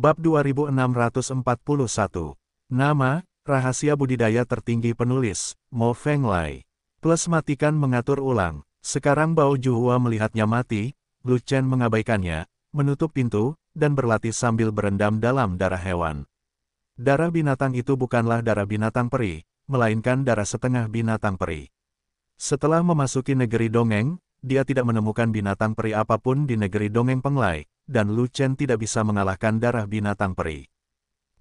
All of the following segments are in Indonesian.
Bab 2641. Nama, Rahasia Budidaya Tertinggi Penulis, Mo Feng Lai. Plus matikan mengatur ulang. Sekarang Bao Juhua melihatnya mati, Lu Chen mengabaikannya, menutup pintu, dan berlatih sambil berendam dalam darah hewan. Darah binatang itu bukanlah darah binatang peri, melainkan darah setengah binatang peri. Setelah memasuki negeri dongeng, dia tidak menemukan binatang peri apapun di negeri dongeng Penglai, dan Lu Chen tidak bisa mengalahkan darah binatang peri.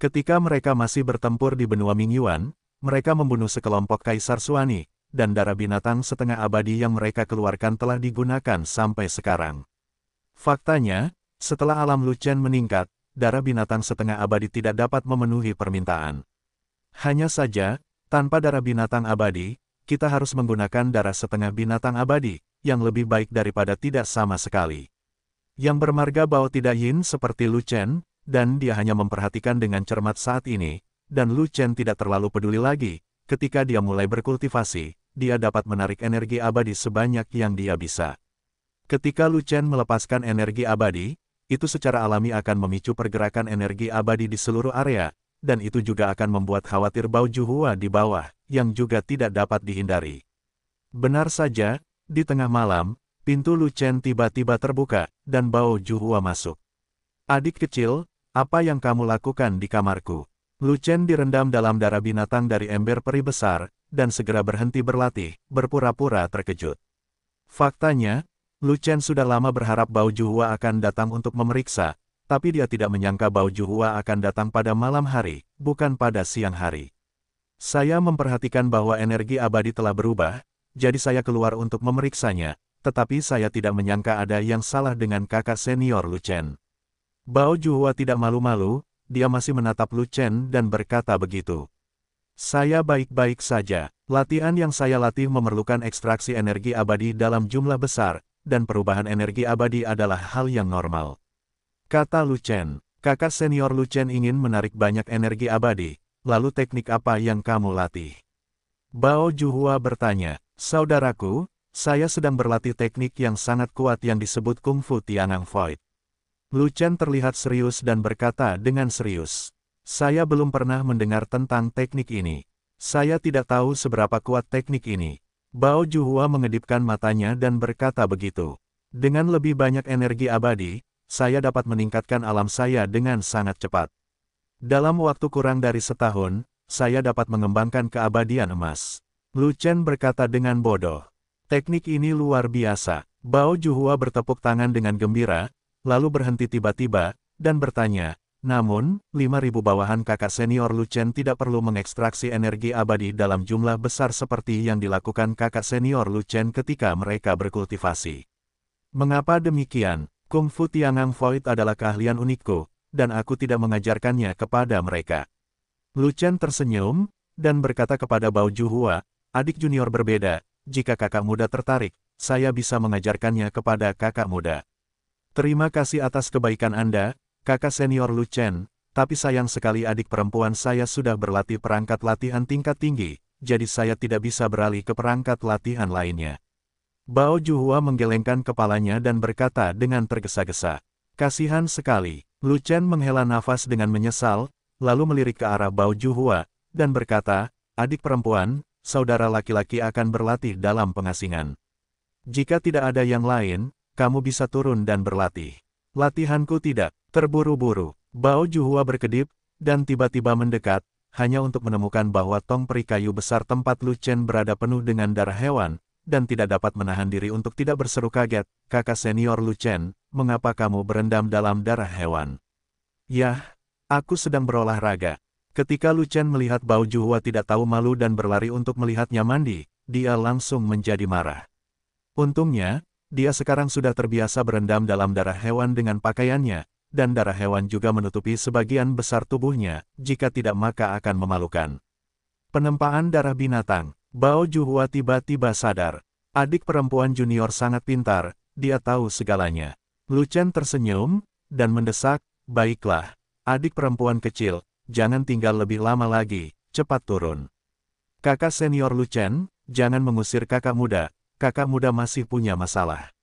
Ketika mereka masih bertempur di benua Mingyuan, mereka membunuh sekelompok kaisar Suani, dan darah binatang setengah abadi yang mereka keluarkan telah digunakan sampai sekarang. Faktanya, setelah alam Lu Chen meningkat, darah binatang setengah abadi tidak dapat memenuhi permintaan. Hanya saja, tanpa darah binatang abadi, kita harus menggunakan darah setengah binatang abadi, yang lebih baik daripada tidak sama sekali yang bermarga Bao tidak Yin seperti Lu Chen, dan dia hanya memperhatikan dengan cermat saat ini, dan Lu Chen tidak terlalu peduli lagi, ketika dia mulai berkultivasi, dia dapat menarik energi abadi sebanyak yang dia bisa. Ketika Lu Chen melepaskan energi abadi, itu secara alami akan memicu pergerakan energi abadi di seluruh area, dan itu juga akan membuat khawatir bau Juhua di bawah, yang juga tidak dapat dihindari. Benar saja, di tengah malam, Pintu Lucen tiba-tiba terbuka, dan Bao Juhua masuk. Adik kecil, apa yang kamu lakukan di kamarku? Lucen direndam dalam darah binatang dari ember peri besar, dan segera berhenti berlatih, berpura-pura terkejut. Faktanya, Lucen sudah lama berharap Bao Juhua akan datang untuk memeriksa, tapi dia tidak menyangka Bao Juhua akan datang pada malam hari, bukan pada siang hari. Saya memperhatikan bahwa energi abadi telah berubah, jadi saya keluar untuk memeriksanya, tetapi saya tidak menyangka ada yang salah dengan kakak senior Lu Chen. Bao Juhua tidak malu-malu, dia masih menatap Lu Chen dan berkata begitu. Saya baik-baik saja. Latihan yang saya latih memerlukan ekstraksi energi abadi dalam jumlah besar, dan perubahan energi abadi adalah hal yang normal. Kata Lu Chen, kakak senior Lu Chen ingin menarik banyak energi abadi, lalu teknik apa yang kamu latih? Bao Juhua bertanya, Saudaraku, saya sedang berlatih teknik yang sangat kuat yang disebut Kung Fu Tianang Void. Lu Chen terlihat serius dan berkata dengan serius. Saya belum pernah mendengar tentang teknik ini. Saya tidak tahu seberapa kuat teknik ini. Bao Juhua mengedipkan matanya dan berkata begitu. Dengan lebih banyak energi abadi, saya dapat meningkatkan alam saya dengan sangat cepat. Dalam waktu kurang dari setahun, saya dapat mengembangkan keabadian emas. Lu Chen berkata dengan bodoh. Teknik ini luar biasa. Bao Juhua bertepuk tangan dengan gembira, lalu berhenti tiba-tiba, dan bertanya, namun, 5.000 bawahan kakak senior Lu Chen tidak perlu mengekstraksi energi abadi dalam jumlah besar seperti yang dilakukan kakak senior Lu Chen ketika mereka berkultivasi. Mengapa demikian? Kung Fu Tiangang Void adalah keahlian unikku, dan aku tidak mengajarkannya kepada mereka. Lu Chen tersenyum, dan berkata kepada Bao Juhua, adik junior berbeda, jika kakak muda tertarik, saya bisa mengajarkannya kepada kakak muda. Terima kasih atas kebaikan Anda, kakak senior Lu Chen, tapi sayang sekali adik perempuan saya sudah berlatih perangkat latihan tingkat tinggi, jadi saya tidak bisa beralih ke perangkat latihan lainnya. Bao Juhua menggelengkan kepalanya dan berkata dengan tergesa-gesa. Kasihan sekali, Lu Chen menghela nafas dengan menyesal, lalu melirik ke arah Bao Juhua, dan berkata, Adik perempuan, saudara laki-laki akan berlatih dalam pengasingan. Jika tidak ada yang lain, kamu bisa turun dan berlatih. Latihanku tidak terburu-buru. Bao Juhua berkedip, dan tiba-tiba mendekat, hanya untuk menemukan bahwa tong peri kayu besar tempat Lucen berada penuh dengan darah hewan, dan tidak dapat menahan diri untuk tidak berseru kaget, kakak senior Lucen, mengapa kamu berendam dalam darah hewan? Yah, aku sedang berolahraga. Ketika Lu melihat Bao Juhua tidak tahu malu dan berlari untuk melihatnya mandi, dia langsung menjadi marah. Untungnya, dia sekarang sudah terbiasa berendam dalam darah hewan dengan pakaiannya, dan darah hewan juga menutupi sebagian besar tubuhnya, jika tidak maka akan memalukan. Penempaan darah binatang, Bao Juhua tiba-tiba sadar. Adik perempuan junior sangat pintar, dia tahu segalanya. Lu tersenyum, dan mendesak, baiklah, adik perempuan kecil, jangan tinggal lebih lama lagi, cepat turun. Kakak senior Luchen, jangan mengusir kakak muda, kakak muda masih punya masalah.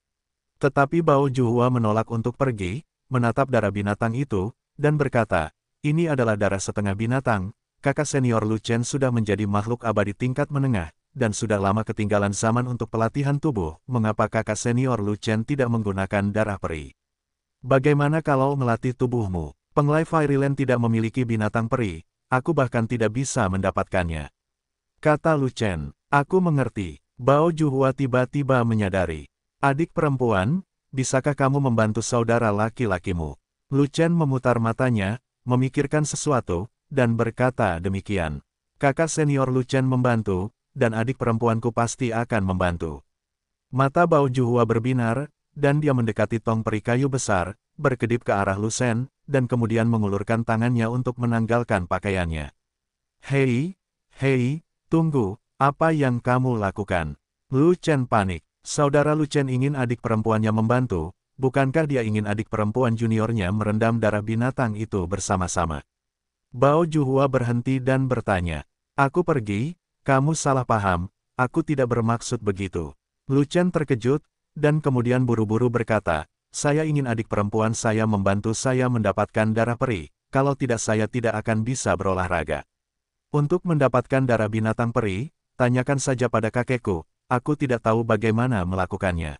Tetapi Bao Juhua menolak untuk pergi, menatap darah binatang itu, dan berkata, ini adalah darah setengah binatang, kakak senior Luchen sudah menjadi makhluk abadi tingkat menengah, dan sudah lama ketinggalan zaman untuk pelatihan tubuh, mengapa kakak senior Lu Chen tidak menggunakan darah peri? Bagaimana kalau melatih tubuhmu? Penglai Fairyland tidak memiliki binatang peri, aku bahkan tidak bisa mendapatkannya. Kata Lu Chen, aku mengerti. Bao Juhua tiba-tiba menyadari. Adik perempuan, bisakah kamu membantu saudara laki-lakimu? Lu Chen memutar matanya, memikirkan sesuatu, dan berkata demikian. Kakak senior Lu Chen membantu, dan adik perempuanku pasti akan membantu. Mata Bao Juhua berbinar, dan dia mendekati tong peri kayu besar, berkedip ke arah Lu Chen, dan kemudian mengulurkan tangannya untuk menanggalkan pakaiannya. Hei, hei, tunggu, apa yang kamu lakukan? Lu Chen panik. Saudara Lu Chen ingin adik perempuannya membantu, bukankah dia ingin adik perempuan juniornya merendam darah binatang itu bersama-sama? Bao Juhua berhenti dan bertanya, Aku pergi, kamu salah paham, aku tidak bermaksud begitu. Lu Chen terkejut, dan kemudian buru-buru berkata, saya ingin adik perempuan saya membantu saya mendapatkan darah peri, kalau tidak saya tidak akan bisa berolahraga. Untuk mendapatkan darah binatang peri, tanyakan saja pada kakekku, aku tidak tahu bagaimana melakukannya.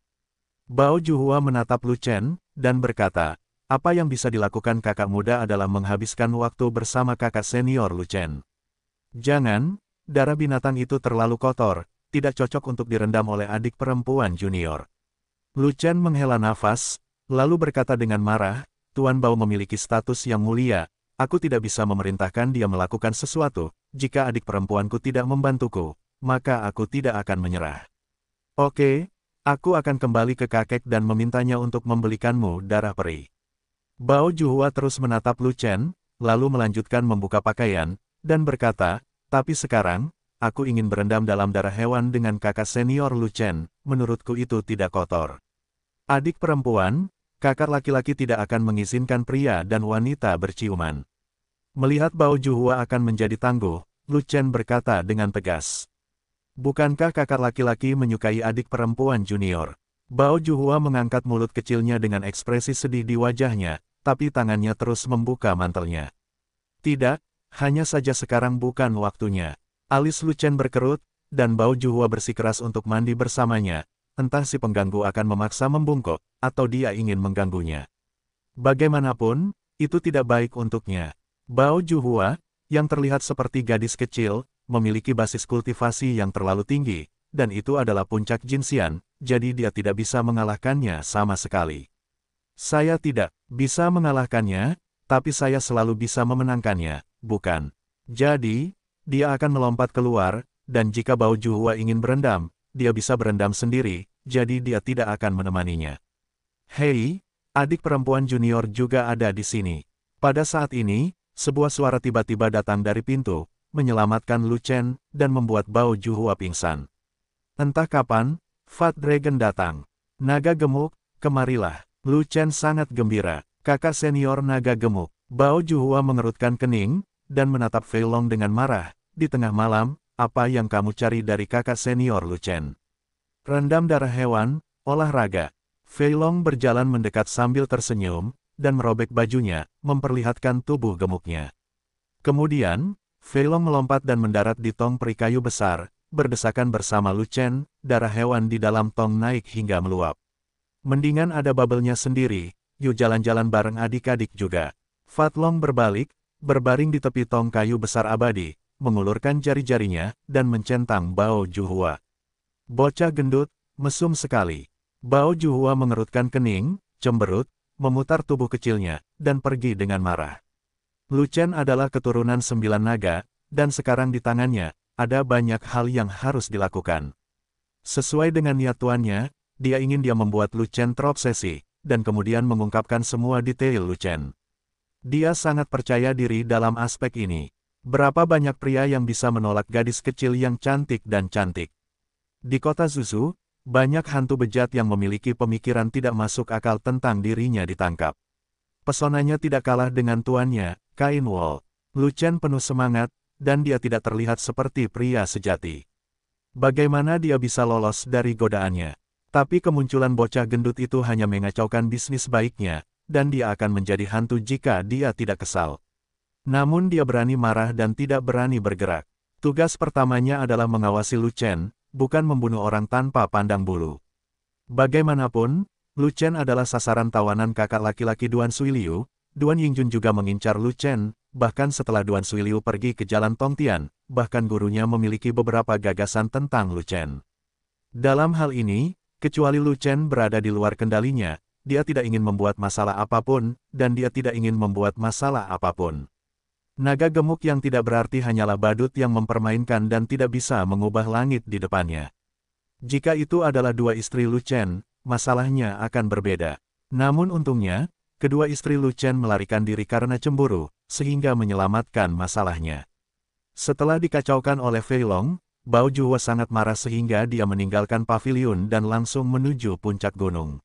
Bao Juhua menatap Lu Chen, dan berkata, apa yang bisa dilakukan kakak muda adalah menghabiskan waktu bersama kakak senior Lu Chen. Jangan, darah binatang itu terlalu kotor, tidak cocok untuk direndam oleh adik perempuan junior. Lu Chen menghela nafas, Lalu berkata dengan marah, Tuan Bao memiliki status yang mulia, aku tidak bisa memerintahkan dia melakukan sesuatu, jika adik perempuanku tidak membantuku, maka aku tidak akan menyerah. Oke, aku akan kembali ke kakek dan memintanya untuk membelikanmu darah peri. Bao Juhua terus menatap Lu Chen, lalu melanjutkan membuka pakaian, dan berkata, tapi sekarang, aku ingin berendam dalam darah hewan dengan kakak senior Lu Chen, menurutku itu tidak kotor. Adik perempuan, kakak laki-laki tidak akan mengizinkan pria dan wanita berciuman. Melihat Bao Juhua akan menjadi tangguh, Lu Chen berkata dengan tegas. Bukankah kakak laki-laki menyukai adik perempuan junior? Bao Juhua mengangkat mulut kecilnya dengan ekspresi sedih di wajahnya, tapi tangannya terus membuka mantelnya. Tidak, hanya saja sekarang bukan waktunya. Alis Lu Chen berkerut, dan Bao Juhua bersikeras untuk mandi bersamanya, entah si pengganggu akan memaksa membungkuk, atau dia ingin mengganggunya. Bagaimanapun, itu tidak baik untuknya. Bao Juhua, yang terlihat seperti gadis kecil, memiliki basis kultivasi yang terlalu tinggi, dan itu adalah puncak jinsian, jadi dia tidak bisa mengalahkannya sama sekali. Saya tidak bisa mengalahkannya, tapi saya selalu bisa memenangkannya, bukan? Jadi, dia akan melompat keluar, dan jika Bao Juhua ingin berendam, dia bisa berendam sendiri, jadi dia tidak akan menemaninya. Hei, adik perempuan junior juga ada di sini. Pada saat ini, sebuah suara tiba-tiba datang dari pintu, menyelamatkan Lu Chen, dan membuat Bao Juhua pingsan. Entah kapan, Fat Dragon datang. Naga gemuk, kemarilah. Lu Chen sangat gembira. Kakak senior naga gemuk, Bao Juhua mengerutkan kening, dan menatap Fei Long dengan marah. Di tengah malam, apa yang kamu cari dari kakak senior Lu Chen? Rendam darah hewan, olahraga. Fei Long berjalan mendekat sambil tersenyum, dan merobek bajunya, memperlihatkan tubuh gemuknya. Kemudian, Fei Long melompat dan mendarat di tong perikayu besar, berdesakan bersama Lu Chen, darah hewan di dalam tong naik hingga meluap. Mendingan ada bubblenya sendiri, yuk jalan-jalan bareng adik-adik juga. Fat Long berbalik, berbaring di tepi tong kayu besar abadi, mengulurkan jari-jarinya, dan mencentang Bao Juhua. Bocah gendut, mesum sekali. Bao Juhua mengerutkan kening, cemberut, memutar tubuh kecilnya, dan pergi dengan marah. Luchen adalah keturunan sembilan naga, dan sekarang di tangannya, ada banyak hal yang harus dilakukan. Sesuai dengan niat tuannya, dia ingin dia membuat Luchen terobsesi, dan kemudian mengungkapkan semua detail Luchen. Dia sangat percaya diri dalam aspek ini. Berapa banyak pria yang bisa menolak gadis kecil yang cantik dan cantik? Di kota Zuzu, banyak hantu bejat yang memiliki pemikiran tidak masuk akal tentang dirinya ditangkap. Pesonanya tidak kalah dengan tuannya, Kain Wall. Lucen penuh semangat, dan dia tidak terlihat seperti pria sejati. Bagaimana dia bisa lolos dari godaannya? Tapi kemunculan bocah gendut itu hanya mengacaukan bisnis baiknya, dan dia akan menjadi hantu jika dia tidak kesal. Namun dia berani marah dan tidak berani bergerak. Tugas pertamanya adalah mengawasi Lu Chen, bukan membunuh orang tanpa pandang bulu. Bagaimanapun, Lu Chen adalah sasaran tawanan kakak laki-laki Duan Sui Liu. Duan Yingjun juga mengincar Lu Chen, bahkan setelah Duan Sui Liu pergi ke jalan Tongtian, bahkan gurunya memiliki beberapa gagasan tentang Lu Chen. Dalam hal ini, kecuali Lu Chen berada di luar kendalinya, dia tidak ingin membuat masalah apapun, dan dia tidak ingin membuat masalah apapun. Naga gemuk yang tidak berarti hanyalah badut yang mempermainkan dan tidak bisa mengubah langit di depannya. Jika itu adalah dua istri Lu Chen, masalahnya akan berbeda. Namun untungnya, kedua istri Lu Chen melarikan diri karena cemburu, sehingga menyelamatkan masalahnya. Setelah dikacaukan oleh Fei Long, Bao Juwa sangat marah sehingga dia meninggalkan pavilion dan langsung menuju puncak gunung.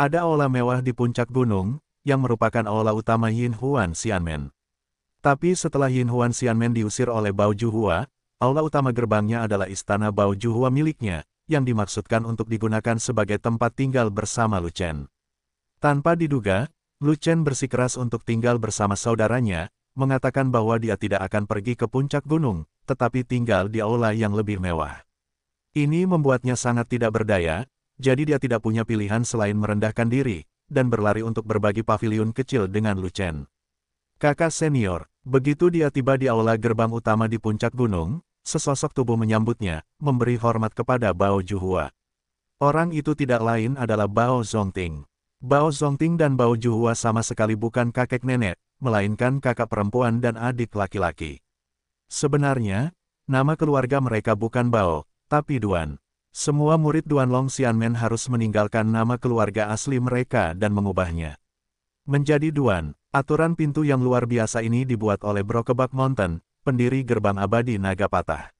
Ada aula mewah di puncak gunung, yang merupakan aula utama Yin Huan Xianmen. Tapi setelah Yin Huan Xianmen diusir oleh Bao Juhua, aula utama gerbangnya adalah istana Bao Juhua miliknya, yang dimaksudkan untuk digunakan sebagai tempat tinggal bersama Lu Chen. Tanpa diduga, Lu Chen bersikeras untuk tinggal bersama saudaranya, mengatakan bahwa dia tidak akan pergi ke puncak gunung, tetapi tinggal di aula yang lebih mewah. Ini membuatnya sangat tidak berdaya, jadi dia tidak punya pilihan selain merendahkan diri, dan berlari untuk berbagi pavilion kecil dengan Lu Chen. Kakak senior, Begitu dia tiba di aula gerbang utama di puncak gunung, sesosok tubuh menyambutnya, memberi hormat kepada Bao Juhua. Orang itu tidak lain adalah Bao Zongting. Bao Zongting dan Bao Juhua sama sekali bukan kakek nenek, melainkan kakak perempuan dan adik laki-laki. Sebenarnya, nama keluarga mereka bukan Bao, tapi Duan. Semua murid Duan Long Xianmen harus meninggalkan nama keluarga asli mereka dan mengubahnya. Menjadi Duan, aturan pintu yang luar biasa ini dibuat oleh Brokebak Mountain, pendiri gerbang abadi naga patah.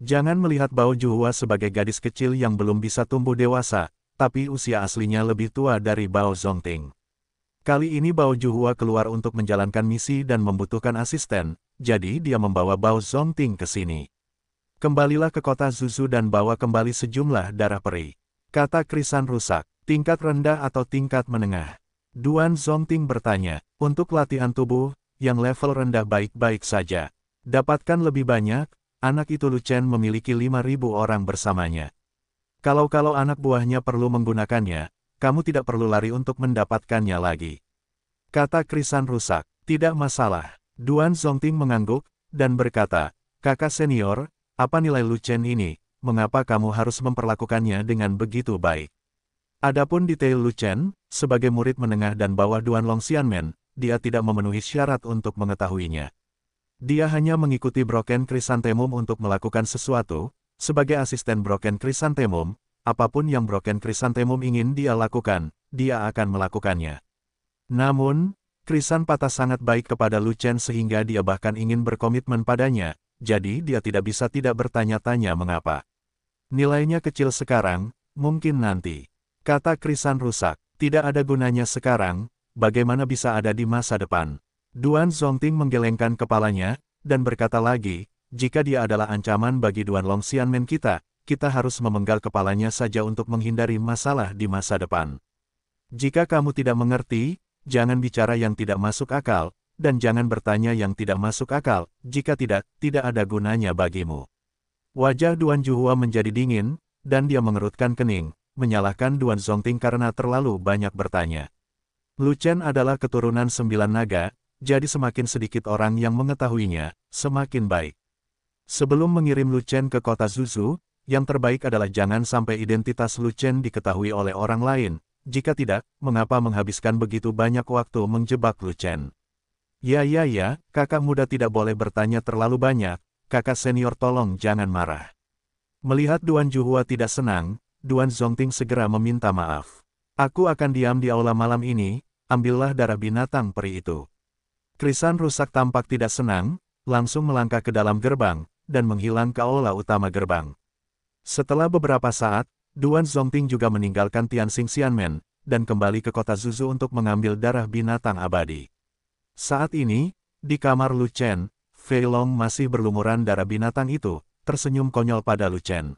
Jangan melihat Bao Juhua sebagai gadis kecil yang belum bisa tumbuh dewasa, tapi usia aslinya lebih tua dari Bao Zongting. Kali ini Bao Juhua keluar untuk menjalankan misi dan membutuhkan asisten, jadi dia membawa Bao Zongting ke sini. Kembalilah ke kota Zuzu dan bawa kembali sejumlah darah peri. Kata Krisan rusak, tingkat rendah atau tingkat menengah. Duan Zongting bertanya, untuk latihan tubuh, yang level rendah baik-baik saja. Dapatkan lebih banyak, anak itu Lucen memiliki 5.000 orang bersamanya. Kalau-kalau anak buahnya perlu menggunakannya, kamu tidak perlu lari untuk mendapatkannya lagi. Kata Krisan rusak, tidak masalah. Duan Zongting mengangguk, dan berkata, kakak senior, apa nilai Lucen ini, mengapa kamu harus memperlakukannya dengan begitu baik? Adapun detail Lu Chen, sebagai murid menengah dan bawah Duan Long Xianmen, dia tidak memenuhi syarat untuk mengetahuinya. Dia hanya mengikuti Broken Chrysanthemum untuk melakukan sesuatu, sebagai asisten Broken Chrysanthemum, apapun yang Broken Chrysanthemum ingin dia lakukan, dia akan melakukannya. Namun, Krisan Patah sangat baik kepada Lu Chen sehingga dia bahkan ingin berkomitmen padanya, jadi dia tidak bisa tidak bertanya-tanya mengapa. Nilainya kecil sekarang, mungkin nanti. Kata Krisan rusak, tidak ada gunanya sekarang, bagaimana bisa ada di masa depan. Duan Zongting menggelengkan kepalanya, dan berkata lagi, jika dia adalah ancaman bagi Duan Longxianmen kita, kita harus memenggal kepalanya saja untuk menghindari masalah di masa depan. Jika kamu tidak mengerti, jangan bicara yang tidak masuk akal, dan jangan bertanya yang tidak masuk akal, jika tidak, tidak ada gunanya bagimu. Wajah Duan Juhua menjadi dingin, dan dia mengerutkan kening, menyalahkan Duan Zongting karena terlalu banyak bertanya. Lu Chen adalah keturunan sembilan naga, jadi semakin sedikit orang yang mengetahuinya, semakin baik. Sebelum mengirim Lu Chen ke kota Zuzu, yang terbaik adalah jangan sampai identitas Lu Chen diketahui oleh orang lain, jika tidak, mengapa menghabiskan begitu banyak waktu menjebak Lu Chen? Ya ya ya, kakak muda tidak boleh bertanya terlalu banyak, kakak senior tolong jangan marah. Melihat Duan Juhua tidak senang, Duan Zongting segera meminta maaf. Aku akan diam di aula malam ini, ambillah darah binatang peri itu. Krisan rusak tampak tidak senang, langsung melangkah ke dalam gerbang, dan menghilang ke aula utama gerbang. Setelah beberapa saat, Duan Zongting juga meninggalkan Tian Tianxing Xianmen, dan kembali ke kota Zuzu untuk mengambil darah binatang abadi. Saat ini, di kamar Lu Chen, Fei Long masih berlumuran darah binatang itu, tersenyum konyol pada Lu Chen.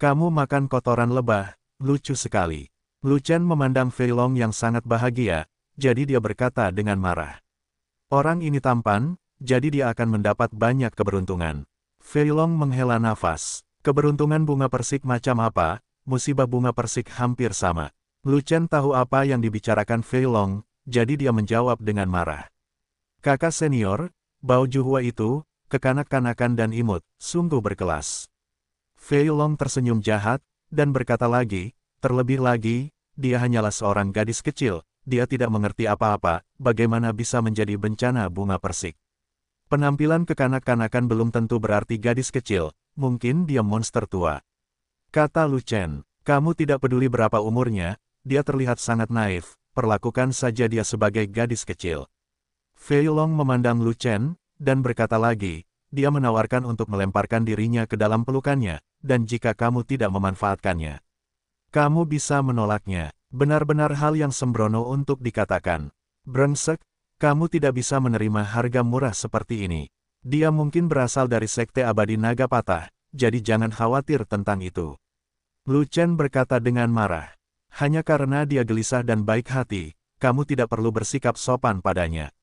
Kamu makan kotoran lebah, lucu sekali. Lucen memandang Feilong yang sangat bahagia, jadi dia berkata dengan marah. Orang ini tampan, jadi dia akan mendapat banyak keberuntungan. Feilong menghela nafas. Keberuntungan bunga persik macam apa, musibah bunga persik hampir sama. Lucen tahu apa yang dibicarakan Feilong, jadi dia menjawab dengan marah. Kakak senior, Bao Juhua itu, kekanak-kanakan dan imut, sungguh berkelas. Feilong tersenyum jahat, dan berkata lagi, terlebih lagi, dia hanyalah seorang gadis kecil, dia tidak mengerti apa-apa, bagaimana bisa menjadi bencana bunga persik. Penampilan kekanak-kanakan belum tentu berarti gadis kecil, mungkin dia monster tua. Kata Lu Chen, kamu tidak peduli berapa umurnya, dia terlihat sangat naif, perlakukan saja dia sebagai gadis kecil. Fei Long memandang Lu Chen, dan berkata lagi, dia menawarkan untuk melemparkan dirinya ke dalam pelukannya, dan jika kamu tidak memanfaatkannya, kamu bisa menolaknya. Benar-benar hal yang sembrono untuk dikatakan. Brengsek, kamu tidak bisa menerima harga murah seperti ini. Dia mungkin berasal dari sekte abadi naga patah, jadi jangan khawatir tentang itu. Lu Chen berkata dengan marah. Hanya karena dia gelisah dan baik hati, kamu tidak perlu bersikap sopan padanya.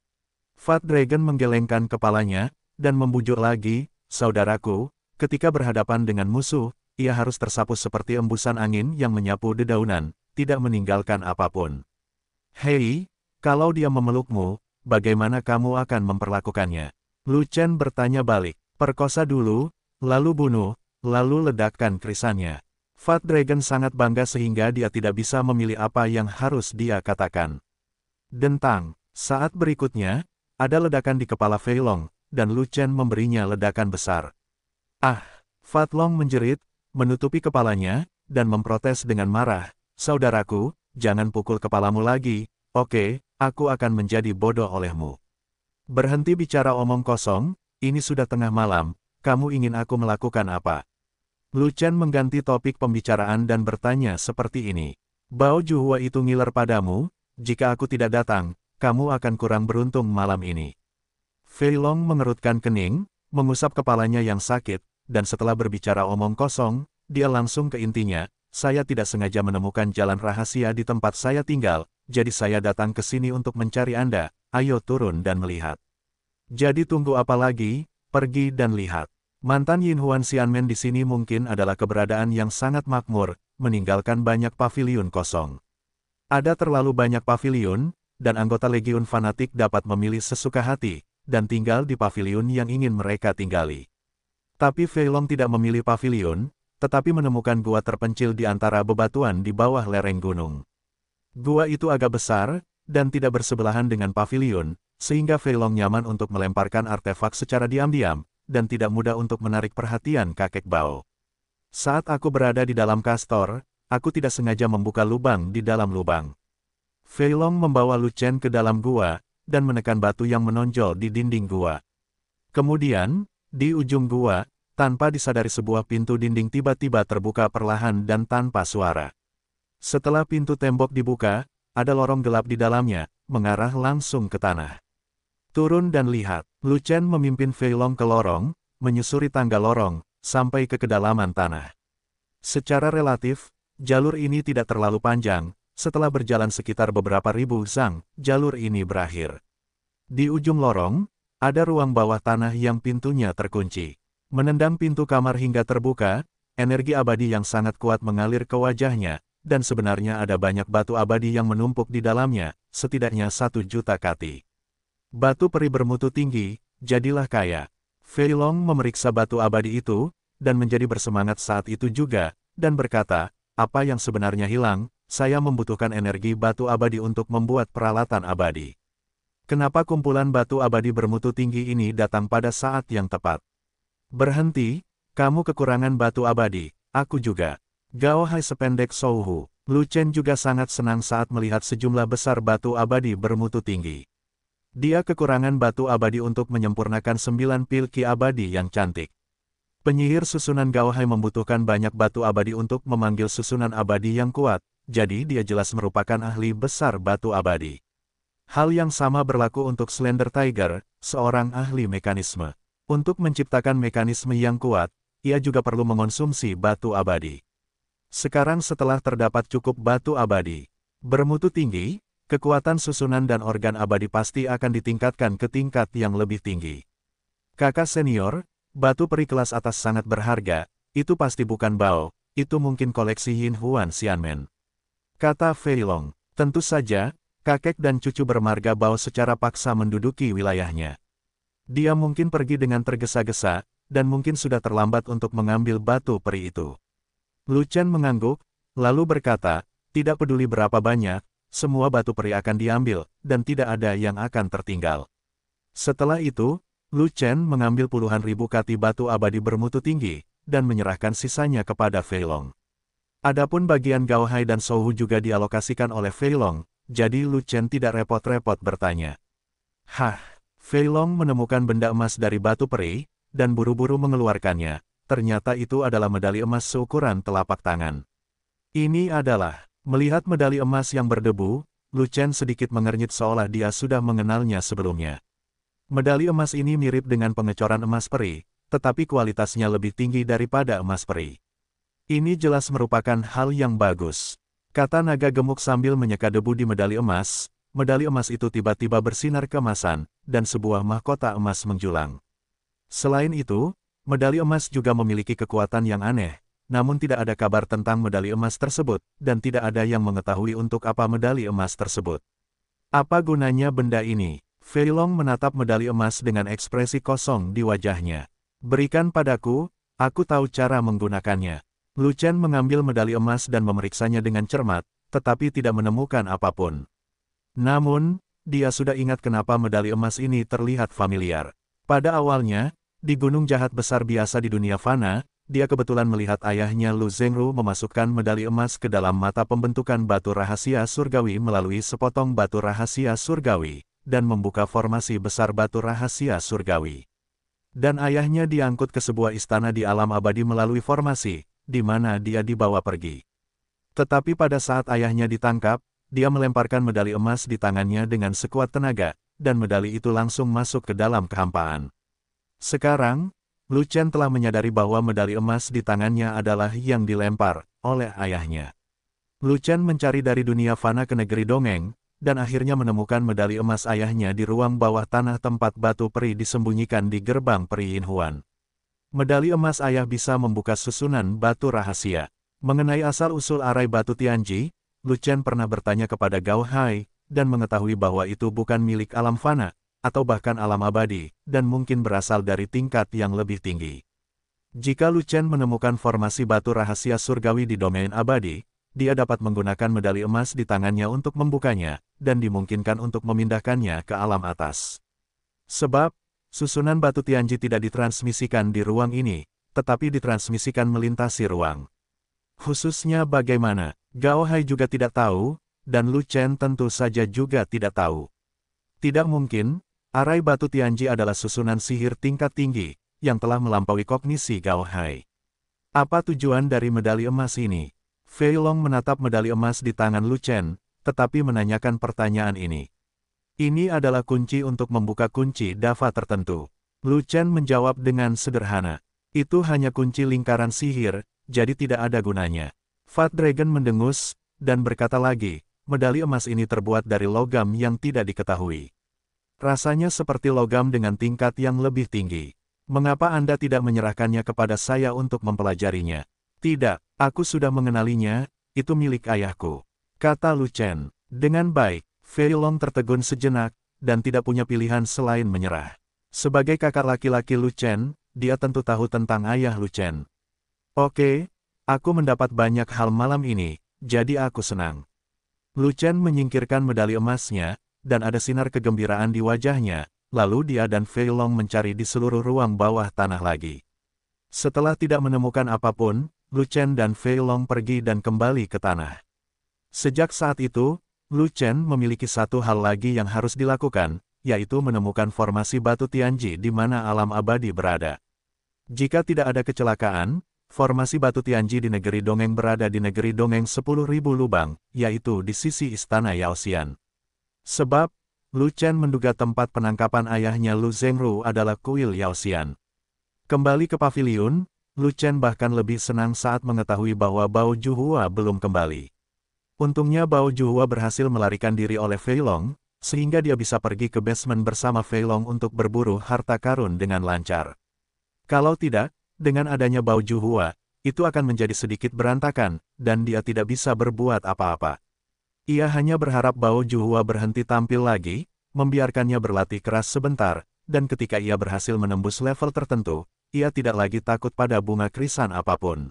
Fat Dragon menggelengkan kepalanya, dan membujuk lagi, saudaraku, ketika berhadapan dengan musuh, ia harus tersapu seperti embusan angin yang menyapu dedaunan, tidak meninggalkan apapun. Hei, kalau dia memelukmu, bagaimana kamu akan memperlakukannya? Lu Chen bertanya balik, perkosa dulu, lalu bunuh, lalu ledakkan krisannya. Fat Dragon sangat bangga sehingga dia tidak bisa memilih apa yang harus dia katakan. Dentang, saat berikutnya, ada ledakan di kepala Feilong, dan Lu Chen memberinya ledakan besar. Ah! Fatlong menjerit, menutupi kepalanya, dan memprotes dengan marah, Saudaraku, jangan pukul kepalamu lagi, oke, aku akan menjadi bodoh olehmu. Berhenti bicara omong kosong, ini sudah tengah malam, kamu ingin aku melakukan apa? Lu Chen mengganti topik pembicaraan dan bertanya seperti ini. Bao Juhua itu ngiler padamu, jika aku tidak datang, kamu akan kurang beruntung malam ini. Fei Long mengerutkan kening, mengusap kepalanya yang sakit, dan setelah berbicara omong kosong, dia langsung ke intinya, saya tidak sengaja menemukan jalan rahasia di tempat saya tinggal, jadi saya datang ke sini untuk mencari Anda, ayo turun dan melihat. Jadi tunggu apa lagi, pergi dan lihat. Mantan Yin Huan Xianmen di sini mungkin adalah keberadaan yang sangat makmur, meninggalkan banyak pavilion kosong. Ada terlalu banyak pavilion, dan anggota legiun fanatik dapat memilih sesuka hati, dan tinggal di pavilion yang ingin mereka tinggali. Tapi Veilom tidak memilih pavilion, tetapi menemukan gua terpencil di antara bebatuan di bawah lereng gunung. Gua itu agak besar, dan tidak bersebelahan dengan pavilion, sehingga Veilong nyaman untuk melemparkan artefak secara diam-diam, dan tidak mudah untuk menarik perhatian kakek Bao. Saat aku berada di dalam kastor, aku tidak sengaja membuka lubang di dalam lubang. Veilong membawa Lu Chen ke dalam gua, dan menekan batu yang menonjol di dinding gua. Kemudian, di ujung gua, tanpa disadari sebuah pintu dinding tiba-tiba terbuka perlahan dan tanpa suara. Setelah pintu tembok dibuka, ada lorong gelap di dalamnya, mengarah langsung ke tanah. Turun dan lihat, Lucen memimpin Feilong ke lorong, menyusuri tangga lorong, sampai ke kedalaman tanah. Secara relatif, jalur ini tidak terlalu panjang, setelah berjalan sekitar beberapa ribu zang, jalur ini berakhir. Di ujung lorong, ada ruang bawah tanah yang pintunya terkunci. Menendang pintu kamar hingga terbuka, energi abadi yang sangat kuat mengalir ke wajahnya, dan sebenarnya ada banyak batu abadi yang menumpuk di dalamnya, setidaknya satu juta kati. Batu peri bermutu tinggi, jadilah kaya. Fei Long memeriksa batu abadi itu, dan menjadi bersemangat saat itu juga, dan berkata, apa yang sebenarnya hilang, saya membutuhkan energi batu abadi untuk membuat peralatan abadi. Kenapa kumpulan batu abadi bermutu tinggi ini datang pada saat yang tepat? Berhenti, kamu kekurangan batu abadi, aku juga. Gao Hai sependek Souhu, Lu Chen juga sangat senang saat melihat sejumlah besar batu abadi bermutu tinggi. Dia kekurangan batu abadi untuk menyempurnakan sembilan pil ki abadi yang cantik. Penyihir susunan Gao Hai membutuhkan banyak batu abadi untuk memanggil susunan abadi yang kuat, jadi dia jelas merupakan ahli besar batu abadi. Hal yang sama berlaku untuk Slender Tiger, seorang ahli mekanisme. Untuk menciptakan mekanisme yang kuat, ia juga perlu mengonsumsi batu abadi. Sekarang setelah terdapat cukup batu abadi, bermutu tinggi, kekuatan susunan dan organ abadi pasti akan ditingkatkan ke tingkat yang lebih tinggi. Kakak senior, batu peri kelas atas sangat berharga, itu pasti bukan bau. itu mungkin koleksi Yin Huan Xianmen kata Long, Tentu saja, kakek dan cucu bermarga bau secara paksa menduduki wilayahnya. Dia mungkin pergi dengan tergesa-gesa, dan mungkin sudah terlambat untuk mengambil batu peri itu. Lu Chen mengangguk, lalu berkata, tidak peduli berapa banyak, semua batu peri akan diambil, dan tidak ada yang akan tertinggal. Setelah itu, Lu Chen mengambil puluhan ribu kati batu abadi bermutu tinggi, dan menyerahkan sisanya kepada Long. Adapun bagian Gao Hai dan Sohu juga dialokasikan oleh Feilong, jadi Lu Chen tidak repot-repot bertanya. Hah, Feilong menemukan benda emas dari batu peri, dan buru-buru mengeluarkannya. Ternyata itu adalah medali emas seukuran telapak tangan. Ini adalah, melihat medali emas yang berdebu, Lu Chen sedikit mengernyit seolah dia sudah mengenalnya sebelumnya. Medali emas ini mirip dengan pengecoran emas peri, tetapi kualitasnya lebih tinggi daripada emas peri. Ini jelas merupakan hal yang bagus. Kata naga gemuk sambil menyeka debu di medali emas, medali emas itu tiba-tiba bersinar kemasan, dan sebuah mahkota emas menjulang. Selain itu, medali emas juga memiliki kekuatan yang aneh, namun tidak ada kabar tentang medali emas tersebut, dan tidak ada yang mengetahui untuk apa medali emas tersebut. Apa gunanya benda ini? Long menatap medali emas dengan ekspresi kosong di wajahnya. Berikan padaku, aku tahu cara menggunakannya. Lu Chen mengambil medali emas dan memeriksanya dengan cermat, tetapi tidak menemukan apapun. Namun, dia sudah ingat kenapa medali emas ini terlihat familiar. Pada awalnya, di gunung jahat besar biasa di dunia fana, dia kebetulan melihat ayahnya Lu Zhengru memasukkan medali emas ke dalam mata pembentukan batu rahasia surgawi melalui sepotong batu rahasia surgawi, dan membuka formasi besar batu rahasia surgawi. Dan ayahnya diangkut ke sebuah istana di alam abadi melalui formasi, di mana dia dibawa pergi. Tetapi pada saat ayahnya ditangkap, dia melemparkan medali emas di tangannya dengan sekuat tenaga, dan medali itu langsung masuk ke dalam kehampaan. Sekarang, Lu Chen telah menyadari bahwa medali emas di tangannya adalah yang dilempar oleh ayahnya. Lu Chen mencari dari dunia fana ke negeri dongeng, dan akhirnya menemukan medali emas ayahnya di ruang bawah tanah tempat batu peri disembunyikan di gerbang peri Huan. Medali emas ayah bisa membuka susunan batu rahasia. Mengenai asal-usul arai batu Tianji, Lu Chen pernah bertanya kepada Gao Hai, dan mengetahui bahwa itu bukan milik alam fana, atau bahkan alam abadi, dan mungkin berasal dari tingkat yang lebih tinggi. Jika Lu Chen menemukan formasi batu rahasia surgawi di domain abadi, dia dapat menggunakan medali emas di tangannya untuk membukanya, dan dimungkinkan untuk memindahkannya ke alam atas. Sebab, Susunan batu Tianji tidak ditransmisikan di ruang ini, tetapi ditransmisikan melintasi ruang. Khususnya bagaimana, Gao Hai juga tidak tahu, dan Lu Chen tentu saja juga tidak tahu. Tidak mungkin, arai batu Tianji adalah susunan sihir tingkat tinggi, yang telah melampaui kognisi Gao Hai. Apa tujuan dari medali emas ini? Fei Long menatap medali emas di tangan Lu Chen, tetapi menanyakan pertanyaan ini. Ini adalah kunci untuk membuka kunci dava tertentu. Lu Chen menjawab dengan sederhana. Itu hanya kunci lingkaran sihir, jadi tidak ada gunanya. Fat Dragon mendengus, dan berkata lagi, medali emas ini terbuat dari logam yang tidak diketahui. Rasanya seperti logam dengan tingkat yang lebih tinggi. Mengapa Anda tidak menyerahkannya kepada saya untuk mempelajarinya? Tidak, aku sudah mengenalinya, itu milik ayahku. Kata Lu Chen. Dengan baik, Feilong tertegun sejenak, dan tidak punya pilihan selain menyerah. Sebagai kakak laki-laki Lu dia tentu tahu tentang ayah Lu Oke, aku mendapat banyak hal malam ini, jadi aku senang. Lu menyingkirkan medali emasnya, dan ada sinar kegembiraan di wajahnya, lalu dia dan Feilong mencari di seluruh ruang bawah tanah lagi. Setelah tidak menemukan apapun, Lu dan Feilong pergi dan kembali ke tanah. Sejak saat itu, Lu Chen memiliki satu hal lagi yang harus dilakukan, yaitu menemukan formasi batu Tianji di mana alam abadi berada. Jika tidak ada kecelakaan, formasi batu Tianji di negeri Dongeng berada di negeri Dongeng 10.000 lubang, yaitu di sisi istana Yaoxian. Sebab, Lu Chen menduga tempat penangkapan ayahnya Lu Zhengru adalah kuil Yaoxian. Kembali ke paviliun, Lu Chen bahkan lebih senang saat mengetahui bahwa Bao Juhua belum kembali. Untungnya Bao Juhua berhasil melarikan diri oleh Fei Long, sehingga dia bisa pergi ke basement bersama Fei Long untuk berburu harta karun dengan lancar. Kalau tidak, dengan adanya Bao Juhua, itu akan menjadi sedikit berantakan, dan dia tidak bisa berbuat apa-apa. Ia hanya berharap Bao Juhua berhenti tampil lagi, membiarkannya berlatih keras sebentar, dan ketika ia berhasil menembus level tertentu, ia tidak lagi takut pada bunga krisan apapun.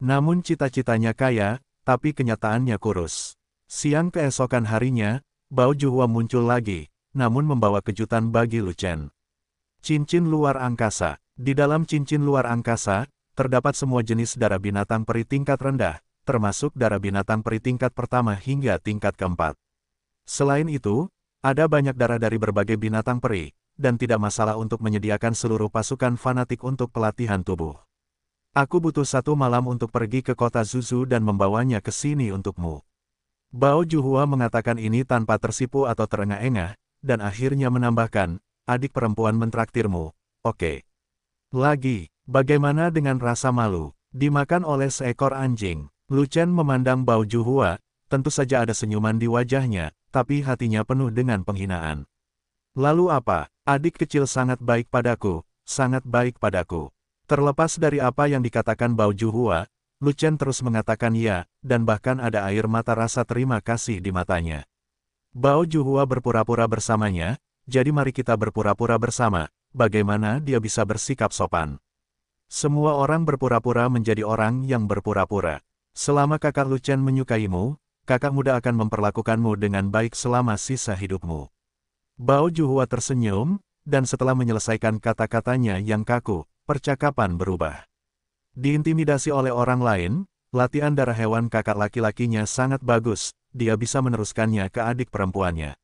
Namun cita-citanya kaya, tapi kenyataannya kurus. Siang keesokan harinya, Bao Juhua muncul lagi, namun membawa kejutan bagi Lu Chen. Cincin luar angkasa. Di dalam cincin luar angkasa, terdapat semua jenis darah binatang peri tingkat rendah, termasuk darah binatang peri tingkat pertama hingga tingkat keempat. Selain itu, ada banyak darah dari berbagai binatang peri, dan tidak masalah untuk menyediakan seluruh pasukan fanatik untuk pelatihan tubuh. Aku butuh satu malam untuk pergi ke kota Zuzu dan membawanya ke sini untukmu. Bao Juhua mengatakan ini tanpa tersipu atau terengah-engah, dan akhirnya menambahkan, adik perempuan mentraktirmu, oke. Okay. Lagi, bagaimana dengan rasa malu, dimakan oleh seekor anjing? Luchen memandang Bao Juhua, tentu saja ada senyuman di wajahnya, tapi hatinya penuh dengan penghinaan. Lalu apa? Adik kecil sangat baik padaku, sangat baik padaku. Terlepas dari apa yang dikatakan Bao Juhua, Lu Chen terus mengatakan ya, dan bahkan ada air mata rasa terima kasih di matanya. Bao Juhua berpura-pura bersamanya, jadi mari kita berpura-pura bersama, bagaimana dia bisa bersikap sopan. Semua orang berpura-pura menjadi orang yang berpura-pura. Selama kakak Lu Chen menyukaimu, kakak muda akan memperlakukanmu dengan baik selama sisa hidupmu. Bao Juhua tersenyum, dan setelah menyelesaikan kata-katanya yang kaku, percakapan berubah. Diintimidasi oleh orang lain, latihan darah hewan kakak laki-lakinya sangat bagus, dia bisa meneruskannya ke adik perempuannya.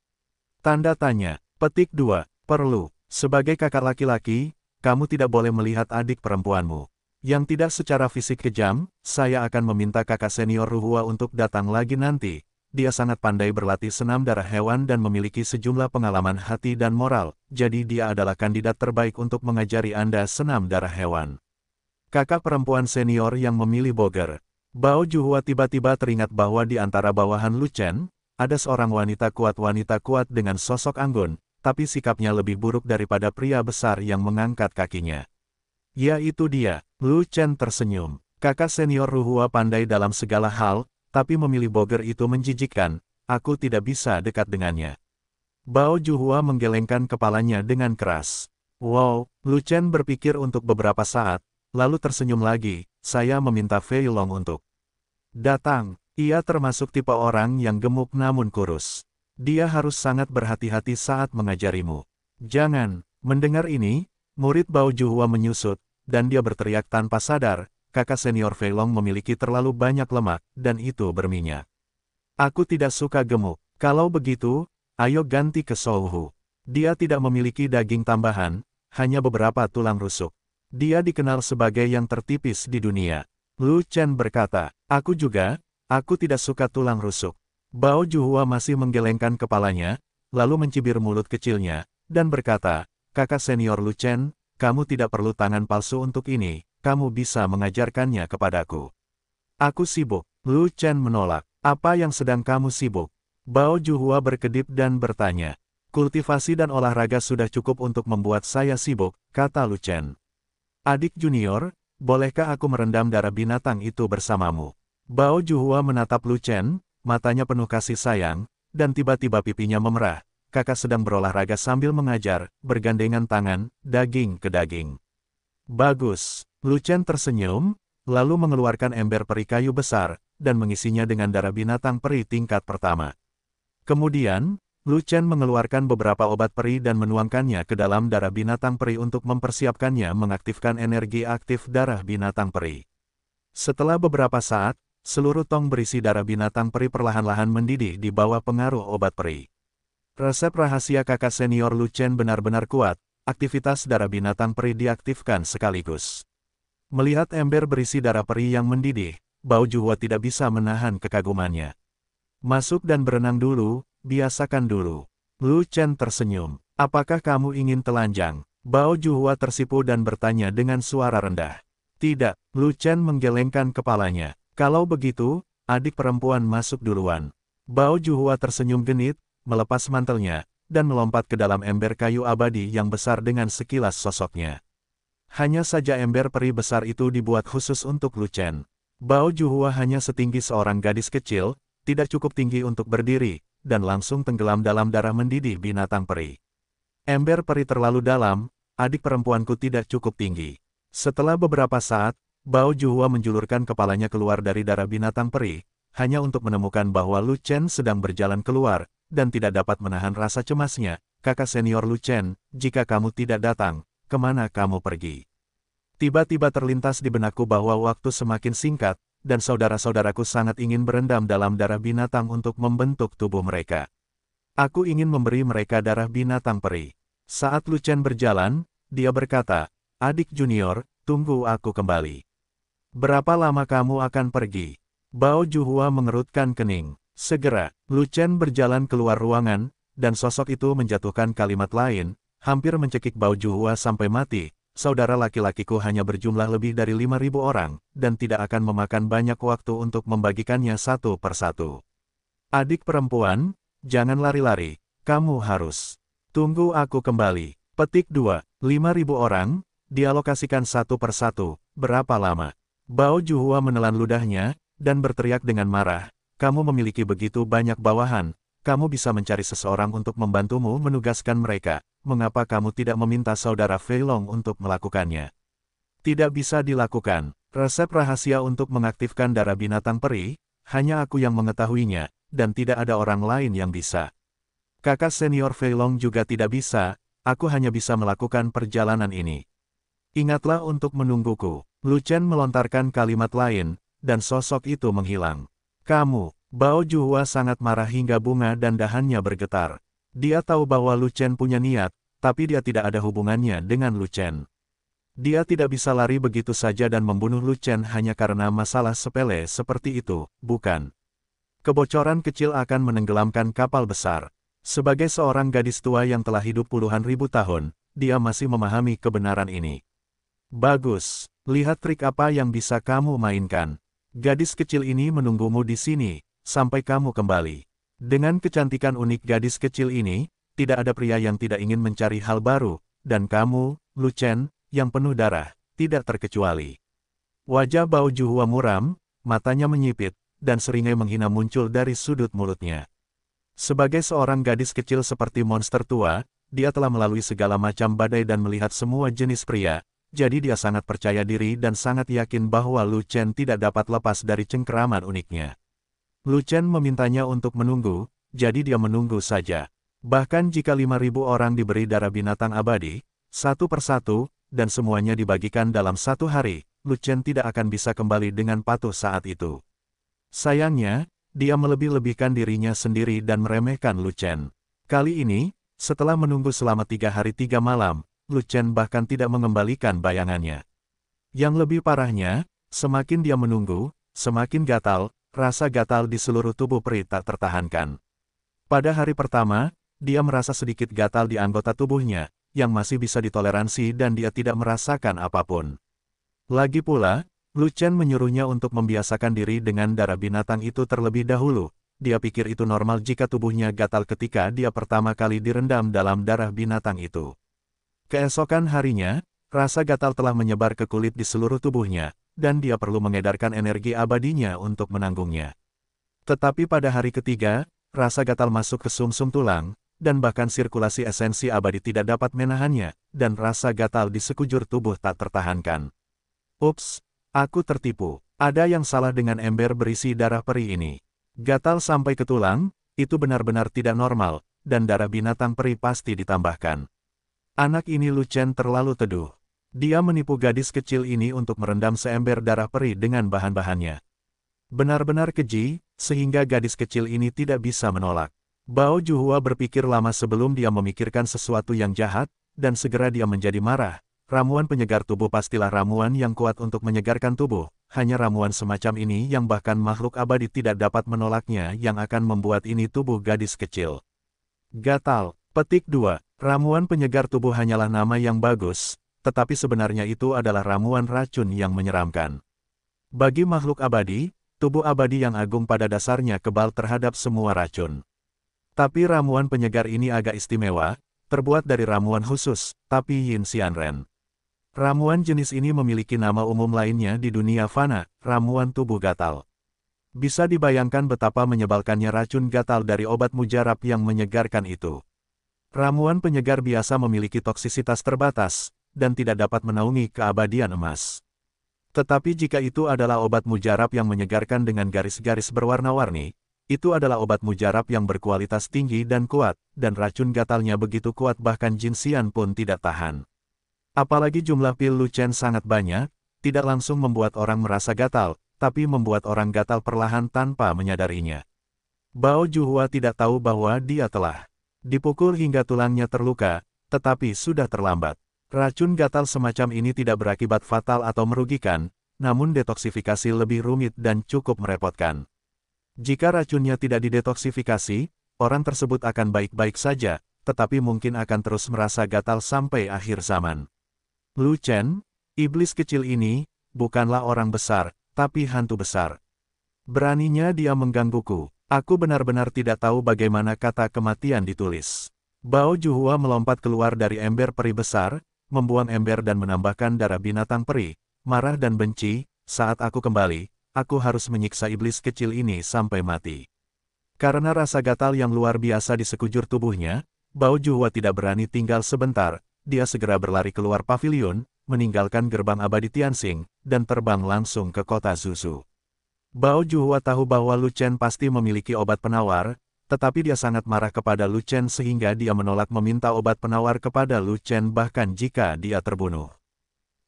Tanda tanya, petik 2, perlu, sebagai kakak laki-laki, kamu tidak boleh melihat adik perempuanmu. Yang tidak secara fisik kejam, saya akan meminta kakak senior Ruhua untuk datang lagi nanti, dia sangat pandai berlatih senam darah hewan dan memiliki sejumlah pengalaman hati dan moral, jadi dia adalah kandidat terbaik untuk mengajari Anda senam darah hewan. Kakak perempuan senior yang memilih Boger, Bao Juhua tiba-tiba teringat bahwa di antara bawahan Lu Chen, ada seorang wanita kuat-wanita kuat dengan sosok anggun, tapi sikapnya lebih buruk daripada pria besar yang mengangkat kakinya. Yaitu dia, Lu Chen tersenyum. Kakak senior Ruhua pandai dalam segala hal, tapi memilih Boger itu menjijikkan, aku tidak bisa dekat dengannya. Bao Juhua menggelengkan kepalanya dengan keras. Wow, Lu Chen berpikir untuk beberapa saat, lalu tersenyum lagi, saya meminta Fei Long untuk datang. Ia termasuk tipe orang yang gemuk namun kurus. Dia harus sangat berhati-hati saat mengajarimu. Jangan, mendengar ini, murid Bao Juhua menyusut, dan dia berteriak tanpa sadar, kakak senior Feilong memiliki terlalu banyak lemak, dan itu berminyak. Aku tidak suka gemuk. Kalau begitu, ayo ganti ke Solhu. Dia tidak memiliki daging tambahan, hanya beberapa tulang rusuk. Dia dikenal sebagai yang tertipis di dunia. Lu Chen berkata, aku juga, aku tidak suka tulang rusuk. Bao Juhua masih menggelengkan kepalanya, lalu mencibir mulut kecilnya, dan berkata, kakak senior Lu Chen, kamu tidak perlu tangan palsu untuk ini, kamu bisa mengajarkannya kepadaku. Aku sibuk. Lu Chen menolak. Apa yang sedang kamu sibuk? Bao Juhua berkedip dan bertanya. Kultivasi dan olahraga sudah cukup untuk membuat saya sibuk, kata Lu Chen. Adik junior, bolehkah aku merendam darah binatang itu bersamamu? Bao Juhua menatap Lu Chen, matanya penuh kasih sayang, dan tiba-tiba pipinya memerah. Kakak sedang berolahraga sambil mengajar, bergandengan tangan, daging ke daging. Bagus. Luchen tersenyum, lalu mengeluarkan ember peri kayu besar, dan mengisinya dengan darah binatang peri tingkat pertama. Kemudian, Luchen mengeluarkan beberapa obat peri dan menuangkannya ke dalam darah binatang peri untuk mempersiapkannya mengaktifkan energi aktif darah binatang peri. Setelah beberapa saat, seluruh tong berisi darah binatang peri perlahan-lahan mendidih di bawah pengaruh obat peri. Resep rahasia kakak senior Luchen benar-benar kuat, aktivitas darah binatang peri diaktifkan sekaligus. Melihat ember berisi darah peri yang mendidih, Bao Juhua tidak bisa menahan kekagumannya. Masuk dan berenang dulu, biasakan dulu. Lu Chen tersenyum. Apakah kamu ingin telanjang? Bao Juhua tersipu dan bertanya dengan suara rendah. Tidak, Lu Chen menggelengkan kepalanya. Kalau begitu, adik perempuan masuk duluan. Bao Juhua tersenyum genit, melepas mantelnya, dan melompat ke dalam ember kayu abadi yang besar dengan sekilas sosoknya. Hanya saja ember peri besar itu dibuat khusus untuk Lucen. Chen. Bao Juhua hanya setinggi seorang gadis kecil, tidak cukup tinggi untuk berdiri, dan langsung tenggelam dalam darah mendidih binatang peri. Ember peri terlalu dalam, adik perempuanku tidak cukup tinggi. Setelah beberapa saat, Bao Juhua menjulurkan kepalanya keluar dari darah binatang peri, hanya untuk menemukan bahwa Lucen sedang berjalan keluar, dan tidak dapat menahan rasa cemasnya, kakak senior Lucen, jika kamu tidak datang, kemana kamu pergi? Tiba-tiba terlintas di benakku bahwa waktu semakin singkat, dan saudara-saudaraku sangat ingin berendam dalam darah binatang untuk membentuk tubuh mereka. Aku ingin memberi mereka darah binatang peri. Saat Lucen berjalan, dia berkata, Adik junior, tunggu aku kembali. Berapa lama kamu akan pergi? Bao Juhua mengerutkan kening. Segera, Lucen berjalan keluar ruangan, dan sosok itu menjatuhkan kalimat lain, hampir mencekik Bao Juhua sampai mati, saudara laki-lakiku hanya berjumlah lebih dari 5.000 orang, dan tidak akan memakan banyak waktu untuk membagikannya satu per satu. Adik perempuan, jangan lari-lari, kamu harus. Tunggu aku kembali. Petik 2, 5.000 orang, dialokasikan satu per satu. berapa lama? Bao Juhua menelan ludahnya, dan berteriak dengan marah, kamu memiliki begitu banyak bawahan, kamu bisa mencari seseorang untuk membantumu menugaskan mereka, mengapa kamu tidak meminta saudara Feilong untuk melakukannya? Tidak bisa dilakukan. Resep rahasia untuk mengaktifkan darah binatang peri, hanya aku yang mengetahuinya, dan tidak ada orang lain yang bisa. Kakak senior Feilong juga tidak bisa, aku hanya bisa melakukan perjalanan ini. Ingatlah untuk menungguku. Lu Chen melontarkan kalimat lain, dan sosok itu menghilang. Kamu, Bao Juhua sangat marah hingga bunga dan dahannya bergetar. Dia tahu bahwa Lu Chen punya niat, tapi dia tidak ada hubungannya dengan Lu Chen. Dia tidak bisa lari begitu saja dan membunuh Lu Chen hanya karena masalah sepele seperti itu, bukan? Kebocoran kecil akan menenggelamkan kapal besar. Sebagai seorang gadis tua yang telah hidup puluhan ribu tahun, dia masih memahami kebenaran ini. Bagus, lihat trik apa yang bisa kamu mainkan. Gadis kecil ini menunggumu di sini, sampai kamu kembali. Dengan kecantikan unik gadis kecil ini, tidak ada pria yang tidak ingin mencari hal baru, dan kamu, Lu Chen, yang penuh darah, tidak terkecuali. Wajah Bao Juhua muram, matanya menyipit, dan seringai menghina muncul dari sudut mulutnya. Sebagai seorang gadis kecil seperti monster tua, dia telah melalui segala macam badai dan melihat semua jenis pria, jadi dia sangat percaya diri dan sangat yakin bahwa Lu Chen tidak dapat lepas dari cengkeraman uniknya. Lu Chen memintanya untuk menunggu, jadi dia menunggu saja. Bahkan jika 5.000 orang diberi darah binatang abadi, satu persatu, dan semuanya dibagikan dalam satu hari, Lu Chen tidak akan bisa kembali dengan patuh saat itu. Sayangnya, dia melebih-lebihkan dirinya sendiri dan meremehkan Lu Chen. Kali ini, setelah menunggu selama tiga hari tiga malam, Lu Chen bahkan tidak mengembalikan bayangannya. Yang lebih parahnya, semakin dia menunggu, semakin gatal, rasa gatal di seluruh tubuh Pri tak tertahankan. Pada hari pertama, dia merasa sedikit gatal di anggota tubuhnya, yang masih bisa ditoleransi dan dia tidak merasakan apapun. Lagi pula, Lu Chen menyuruhnya untuk membiasakan diri dengan darah binatang itu terlebih dahulu. Dia pikir itu normal jika tubuhnya gatal ketika dia pertama kali direndam dalam darah binatang itu. Keesokan harinya, rasa gatal telah menyebar ke kulit di seluruh tubuhnya, dan dia perlu mengedarkan energi abadinya untuk menanggungnya. Tetapi pada hari ketiga, rasa gatal masuk ke sumsum -sum tulang, dan bahkan sirkulasi esensi abadi tidak dapat menahannya, dan rasa gatal di sekujur tubuh tak tertahankan. Ups, aku tertipu. Ada yang salah dengan ember berisi darah peri ini. Gatal sampai ke tulang, itu benar-benar tidak normal, dan darah binatang peri pasti ditambahkan. Anak ini Lucen terlalu teduh. Dia menipu gadis kecil ini untuk merendam seember darah peri dengan bahan-bahannya. Benar-benar keji, sehingga gadis kecil ini tidak bisa menolak. Bao Juhua berpikir lama sebelum dia memikirkan sesuatu yang jahat, dan segera dia menjadi marah. Ramuan penyegar tubuh pastilah ramuan yang kuat untuk menyegarkan tubuh, hanya ramuan semacam ini yang bahkan makhluk abadi tidak dapat menolaknya yang akan membuat ini tubuh gadis kecil. Gatal, petik 2, ramuan penyegar tubuh hanyalah nama yang bagus, tetapi sebenarnya itu adalah ramuan racun yang menyeramkan. Bagi makhluk abadi, tubuh abadi yang agung pada dasarnya kebal terhadap semua racun. Tapi ramuan penyegar ini agak istimewa, terbuat dari ramuan khusus, tapi Yin Xianren. Ramuan jenis ini memiliki nama umum lainnya di dunia fana, ramuan tubuh gatal. Bisa dibayangkan betapa menyebalkannya racun gatal dari obat mujarab yang menyegarkan itu. Ramuan penyegar biasa memiliki toksisitas terbatas, dan tidak dapat menaungi keabadian emas. Tetapi jika itu adalah obat mujarab yang menyegarkan dengan garis-garis berwarna-warni, itu adalah obat mujarab yang berkualitas tinggi dan kuat, dan racun gatalnya begitu kuat bahkan jin jinsian pun tidak tahan. Apalagi jumlah pil Lucen sangat banyak, tidak langsung membuat orang merasa gatal, tapi membuat orang gatal perlahan tanpa menyadarinya. Bao Juhua tidak tahu bahwa dia telah dipukul hingga tulangnya terluka, tetapi sudah terlambat. Racun gatal semacam ini tidak berakibat fatal atau merugikan, namun detoksifikasi lebih rumit dan cukup merepotkan. Jika racunnya tidak didetoksifikasi, orang tersebut akan baik-baik saja, tetapi mungkin akan terus merasa gatal sampai akhir zaman. Lu Chen, iblis kecil ini, bukanlah orang besar, tapi hantu besar. Beraninya dia menggangguku. Aku benar-benar tidak tahu bagaimana kata kematian ditulis. Bao Juhua melompat keluar dari ember peri besar, membuang ember dan menambahkan darah binatang peri, marah dan benci, saat aku kembali, aku harus menyiksa iblis kecil ini sampai mati. Karena rasa gatal yang luar biasa di sekujur tubuhnya, Bao Juhua tidak berani tinggal sebentar, dia segera berlari keluar pavilion, meninggalkan gerbang abadi Tianxing, dan terbang langsung ke kota Zuzu. Bao Juhua tahu bahwa Lu Chen pasti memiliki obat penawar, tetapi dia sangat marah kepada Lu Chen sehingga dia menolak meminta obat penawar kepada Lu Chen bahkan jika dia terbunuh.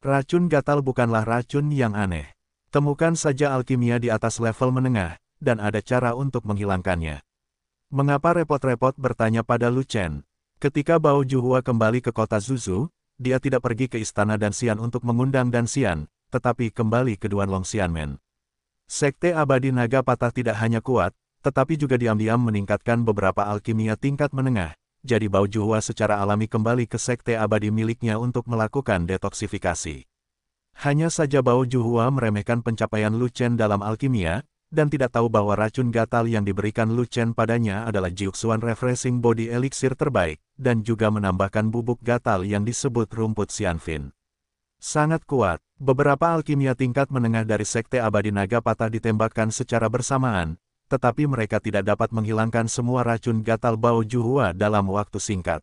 Racun gatal bukanlah racun yang aneh. Temukan saja alkimia di atas level menengah, dan ada cara untuk menghilangkannya. Mengapa repot-repot bertanya pada Lu Chen? Ketika Bao Juhua kembali ke kota Zuzu, dia tidak pergi ke istana Xian untuk mengundang Xian, tetapi kembali ke Duan Long Xianmen. Sekte abadi naga patah tidak hanya kuat, tetapi juga diam-diam meningkatkan beberapa alkimia tingkat menengah, jadi Bao Juhua secara alami kembali ke sekte abadi miliknya untuk melakukan detoksifikasi. Hanya saja Bao Juhua meremehkan pencapaian Lu Chen dalam alkimia, dan tidak tahu bahwa racun gatal yang diberikan Lu Chen padanya adalah Jiuxuan Refreshing Body Elixir terbaik, dan juga menambahkan bubuk gatal yang disebut rumput Xianfin. Sangat kuat, beberapa alkimia tingkat menengah dari Sekte Abadi Naga patah ditembakkan secara bersamaan, tetapi mereka tidak dapat menghilangkan semua racun gatal bau Juhua dalam waktu singkat.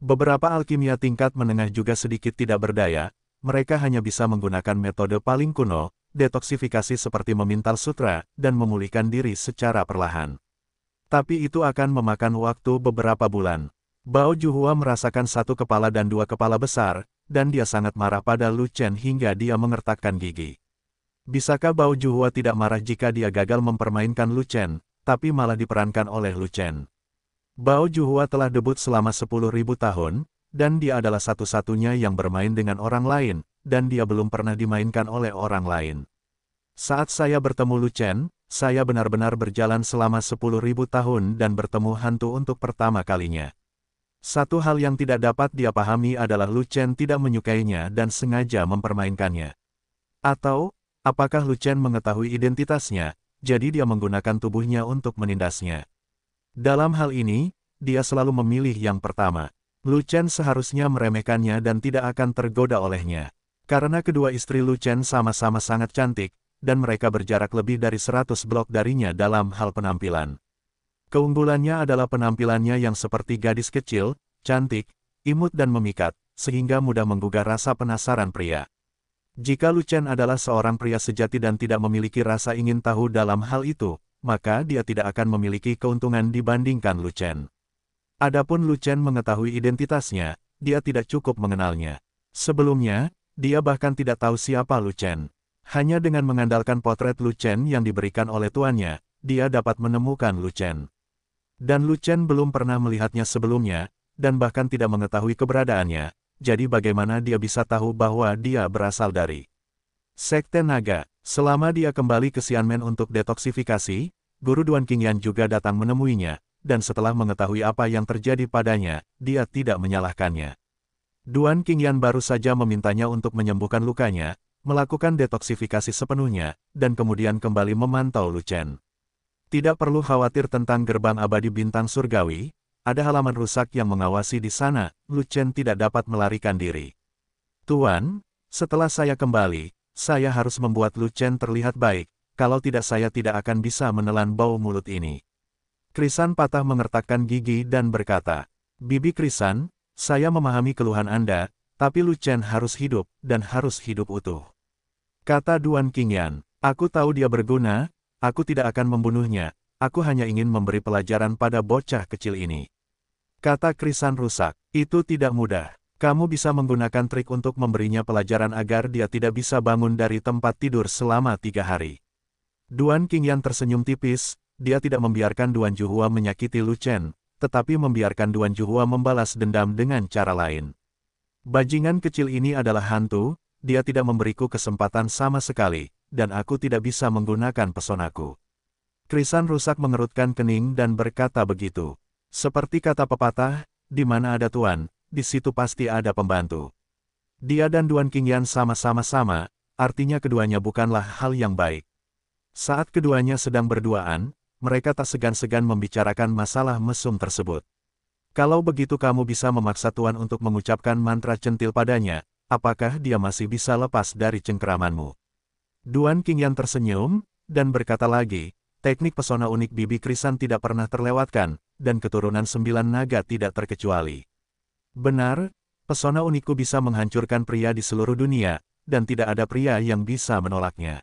Beberapa alkimia tingkat menengah juga sedikit tidak berdaya, mereka hanya bisa menggunakan metode paling kuno, detoksifikasi seperti memintal sutra, dan memulihkan diri secara perlahan. Tapi itu akan memakan waktu beberapa bulan. Bao Juhua merasakan satu kepala dan dua kepala besar, dan dia sangat marah pada Lu Chen hingga dia mengertakkan gigi. Bisakah Bao Juhua tidak marah jika dia gagal mempermainkan Lu Chen, tapi malah diperankan oleh Lu Chen? Bao Juhua telah debut selama 10.000 tahun, dan dia adalah satu-satunya yang bermain dengan orang lain, dan dia belum pernah dimainkan oleh orang lain. Saat saya bertemu Lu Chen, saya benar-benar berjalan selama 10.000 tahun dan bertemu hantu untuk pertama kalinya. Satu hal yang tidak dapat dia pahami adalah Lu Chen tidak menyukainya dan sengaja mempermainkannya. Atau, Apakah Lucian mengetahui identitasnya, jadi dia menggunakan tubuhnya untuk menindasnya. Dalam hal ini, dia selalu memilih yang pertama. Lucian seharusnya meremehkannya dan tidak akan tergoda olehnya. Karena kedua istri Lucian sama-sama sangat cantik, dan mereka berjarak lebih dari 100 blok darinya dalam hal penampilan. Keunggulannya adalah penampilannya yang seperti gadis kecil, cantik, imut dan memikat, sehingga mudah menggugah rasa penasaran pria. Jika Lucian adalah seorang pria sejati dan tidak memiliki rasa ingin tahu dalam hal itu, maka dia tidak akan memiliki keuntungan dibandingkan Lucian. Adapun Lucian mengetahui identitasnya, dia tidak cukup mengenalnya. Sebelumnya, dia bahkan tidak tahu siapa Lucian. Hanya dengan mengandalkan potret Lucian yang diberikan oleh tuannya, dia dapat menemukan Lucian. Dan Lucian belum pernah melihatnya sebelumnya, dan bahkan tidak mengetahui keberadaannya, jadi bagaimana dia bisa tahu bahwa dia berasal dari Sekte Naga? Selama dia kembali ke Xianmen untuk detoksifikasi, Guru Duan Qingyan juga datang menemuinya, dan setelah mengetahui apa yang terjadi padanya, dia tidak menyalahkannya. Duan Qingyan baru saja memintanya untuk menyembuhkan lukanya, melakukan detoksifikasi sepenuhnya, dan kemudian kembali memantau Lu Chen. Tidak perlu khawatir tentang gerbang abadi bintang surgawi, ada halaman rusak yang mengawasi di sana, Lucen tidak dapat melarikan diri. Tuan, setelah saya kembali, saya harus membuat Lucen terlihat baik, kalau tidak saya tidak akan bisa menelan bau mulut ini. Krisan patah mengertakkan gigi dan berkata, Bibi Krisan, saya memahami keluhan Anda, tapi Lucen harus hidup, dan harus hidup utuh. Kata Duan Qingyan, aku tahu dia berguna, aku tidak akan membunuhnya, aku hanya ingin memberi pelajaran pada bocah kecil ini. Kata Krisan rusak, itu tidak mudah. Kamu bisa menggunakan trik untuk memberinya pelajaran agar dia tidak bisa bangun dari tempat tidur selama tiga hari. Duan King yang tersenyum tipis, dia tidak membiarkan Duan Juhua menyakiti Lu Chen, tetapi membiarkan Duan Juhua membalas dendam dengan cara lain. Bajingan kecil ini adalah hantu, dia tidak memberiku kesempatan sama sekali, dan aku tidak bisa menggunakan pesonaku. Krisan rusak mengerutkan kening dan berkata begitu. Seperti kata pepatah, di mana ada tuan, di situ pasti ada pembantu. Dia dan Duan Qingyan sama-sama sama, artinya keduanya bukanlah hal yang baik. Saat keduanya sedang berduaan, mereka tak segan-segan membicarakan masalah mesum tersebut. Kalau begitu kamu bisa memaksa Tuan untuk mengucapkan mantra centil padanya, apakah dia masih bisa lepas dari cengkeramanmu? Duan Qingyan tersenyum, dan berkata lagi, teknik pesona unik Bibi Krisan tidak pernah terlewatkan, dan keturunan sembilan naga tidak terkecuali. Benar, pesona uniku bisa menghancurkan pria di seluruh dunia, dan tidak ada pria yang bisa menolaknya.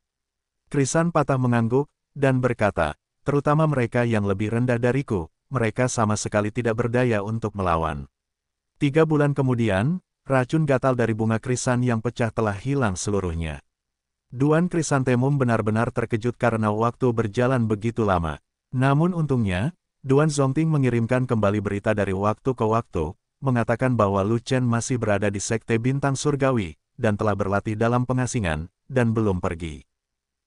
Krisan patah mengangguk, dan berkata, terutama mereka yang lebih rendah dariku, mereka sama sekali tidak berdaya untuk melawan. Tiga bulan kemudian, racun gatal dari bunga krisan yang pecah telah hilang seluruhnya. Duan Krisan Krisantemum benar-benar terkejut karena waktu berjalan begitu lama. Namun untungnya, Duan Zongting mengirimkan kembali berita dari waktu ke waktu, mengatakan bahwa Lu Chen masih berada di Sekte Bintang Surgawi, dan telah berlatih dalam pengasingan, dan belum pergi.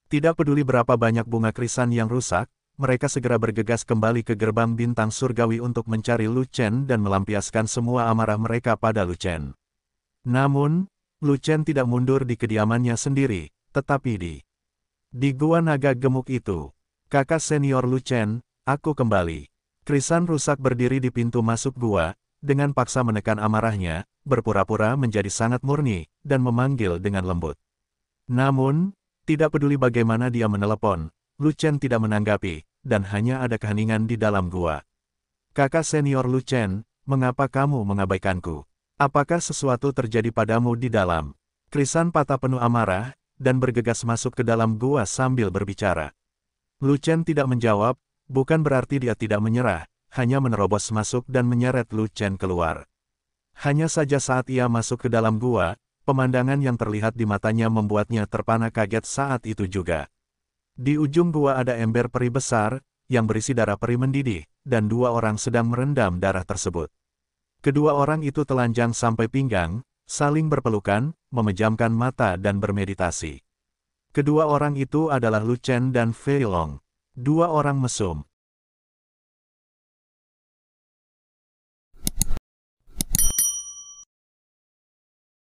Tidak peduli berapa banyak bunga krisan yang rusak, mereka segera bergegas kembali ke gerbang bintang surgawi untuk mencari Lu Chen dan melampiaskan semua amarah mereka pada Lu Chen. Namun, Lu Chen tidak mundur di kediamannya sendiri, tetapi di di Gua Naga Gemuk itu. Kakak senior Lu Chen, aku kembali. Krisan rusak berdiri di pintu masuk gua, dengan paksa menekan amarahnya, berpura-pura menjadi sangat murni, dan memanggil dengan lembut. Namun, tidak peduli bagaimana dia menelepon, Lucen tidak menanggapi, dan hanya ada keheningan di dalam gua. Kakak senior Lucen, mengapa kamu mengabaikanku? Apakah sesuatu terjadi padamu di dalam? Krisan patah penuh amarah, dan bergegas masuk ke dalam gua sambil berbicara. Lucen tidak menjawab, Bukan berarti dia tidak menyerah, hanya menerobos masuk dan menyeret Lu Chen keluar. Hanya saja saat ia masuk ke dalam gua, pemandangan yang terlihat di matanya membuatnya terpana kaget saat itu juga. Di ujung gua ada ember peri besar, yang berisi darah peri mendidih, dan dua orang sedang merendam darah tersebut. Kedua orang itu telanjang sampai pinggang, saling berpelukan, memejamkan mata dan bermeditasi. Kedua orang itu adalah Lu Chen dan Fei Long. Dua orang mesum,